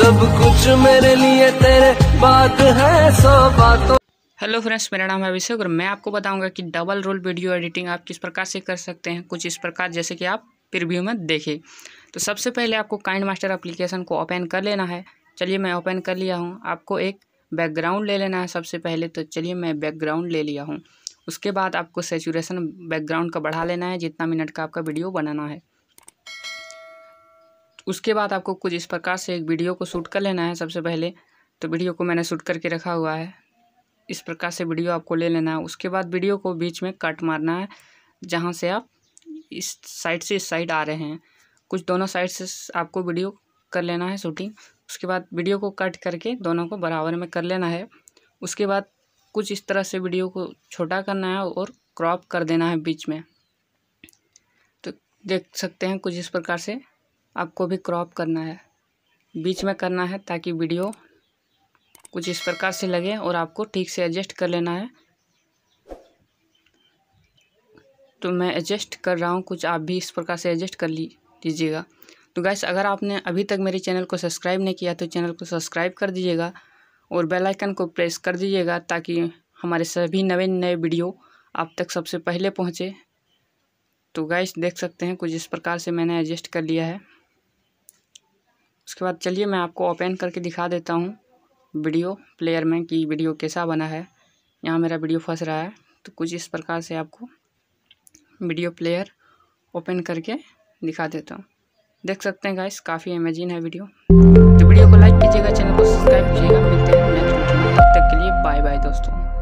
सब कुछ मेरे लिए तेरे बात है सौ बातों हेलो फ्रेंड्स मेरा नाम है अभिषेक और मैं आपको बताऊंगा कि डबल रोल वीडियो एडिटिंग आप किस प्रकार से कर सकते हैं कुछ इस प्रकार जैसे कि आप प्रिव्यू में देखें तो सबसे पहले आपको काइंड मास्टर अप्लीकेशन को ओपन कर लेना है चलिए मैं ओपन कर लिया हूँ आपको एक बैकग्राउंड ले लेना है सबसे पहले तो चलिए मैं बैकग्राउंड ले लिया हूँ उसके बाद आपको सेचुरेशन बैकग्राउंड का बढ़ा लेना है जितना मिनट का आपका वीडियो बनाना है उसके बाद आपको कुछ इस प्रकार से एक वीडियो को शूट कर लेना है सबसे पहले तो वीडियो को मैंने शूट करके रखा हुआ है इस प्रकार से वीडियो आपको ले लेना है उसके बाद वीडियो को बीच में कट मारना है जहाँ से आप इस साइड से इस साइड आ रहे हैं कुछ दोनों साइड से आपको वीडियो कर लेना है शूटिंग उसके बाद वीडियो को कट करके दोनों को बराबर में कर लेना है उसके बाद कुछ इस तरह से वीडियो को छोटा करना है और क्रॉप कर देना है बीच में तो देख सकते हैं कुछ इस प्रकार से आपको भी क्रॉप करना है बीच में करना है ताकि वीडियो कुछ इस प्रकार से लगे और आपको ठीक से एडजस्ट कर लेना है तो मैं एडजस्ट कर रहा हूँ कुछ आप भी इस प्रकार से एडजस्ट कर लीजिएगा तो गैस अगर आपने अभी तक मेरे चैनल को सब्सक्राइब नहीं किया तो चैनल को सब्सक्राइब कर दीजिएगा और बेल आइकन को प्रेस कर दीजिएगा ताकि हमारे सभी नए नए वीडियो आप तक सबसे पहले पहुँचे तो गैस देख सकते हैं कुछ इस प्रकार से मैंने एडजस्ट कर लिया है उसके बाद चलिए मैं आपको ओपन करके दिखा देता हूँ वीडियो प्लेयर में कि वीडियो कैसा बना है यहाँ मेरा वीडियो फंस रहा है तो कुछ इस प्रकार से आपको वीडियो प्लेयर ओपन करके दिखा देता हूँ देख सकते हैं गाइस काफ़ी अमेजिंग है वीडियो तो वीडियो को लाइक कीजिएगा चैनल को सब्सक्राइब कीजिएगा मिलते हैं नेक्स्ट वीडियो में तब तक के लिए बाय बाय दोस्तों